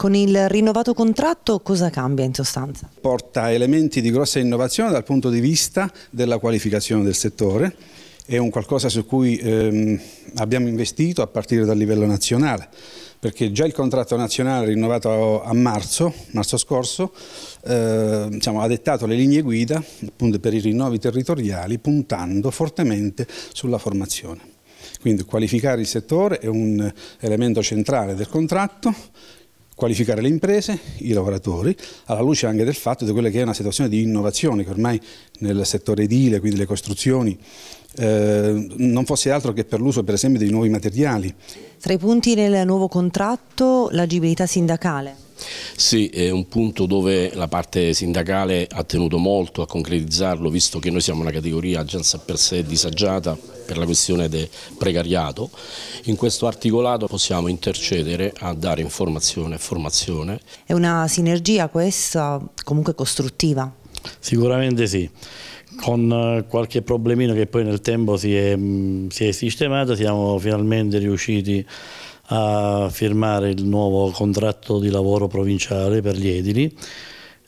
Con il rinnovato contratto cosa cambia in sostanza? Porta elementi di grossa innovazione dal punto di vista della qualificazione del settore, è un qualcosa su cui ehm, abbiamo investito a partire dal livello nazionale perché già il contratto nazionale rinnovato a marzo, marzo scorso eh, diciamo, ha dettato le linee guida per i rinnovi territoriali puntando fortemente sulla formazione. Quindi qualificare il settore è un elemento centrale del contratto qualificare le imprese, i lavoratori, alla luce anche del fatto di quella che è una situazione di innovazione che ormai nel settore edile, quindi le costruzioni, eh, non fosse altro che per l'uso per esempio dei nuovi materiali. Tra i punti del nuovo contratto l'agibilità sindacale. Sì, è un punto dove la parte sindacale ha tenuto molto a concretizzarlo, visto che noi siamo una categoria già per sé disagiata per la questione del precariato. In questo articolato possiamo intercedere a dare informazione e formazione. È una sinergia questa comunque costruttiva? Sicuramente sì con eh, qualche problemino che poi nel tempo si è, mm, si è, sistemato siamo finalmente riusciti a firmare il nuovo contratto di lavoro provinciale per gli edili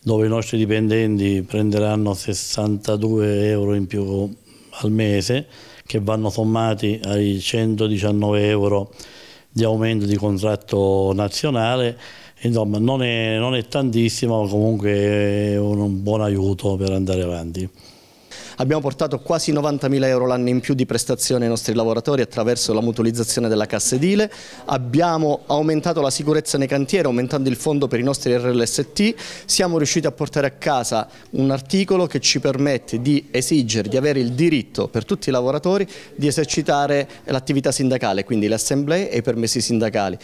dove i nostri dipendenti prenderanno 62 euro in più al mese che vanno sommati ai 119 euro di aumento di contratto nazionale insomma non è, non è tantissimo ma comunque è un buon aiuto per andare avanti. Abbiamo portato quasi 90.000 euro l'anno in più di prestazione ai nostri lavoratori attraverso la mutualizzazione della cassa edile, abbiamo aumentato la sicurezza nei cantieri aumentando il fondo per i nostri RLST, siamo riusciti a portare a casa un articolo che ci permette di esigere, di avere il diritto per tutti i lavoratori di esercitare l'attività sindacale, quindi le assemblee e i permessi sindacali.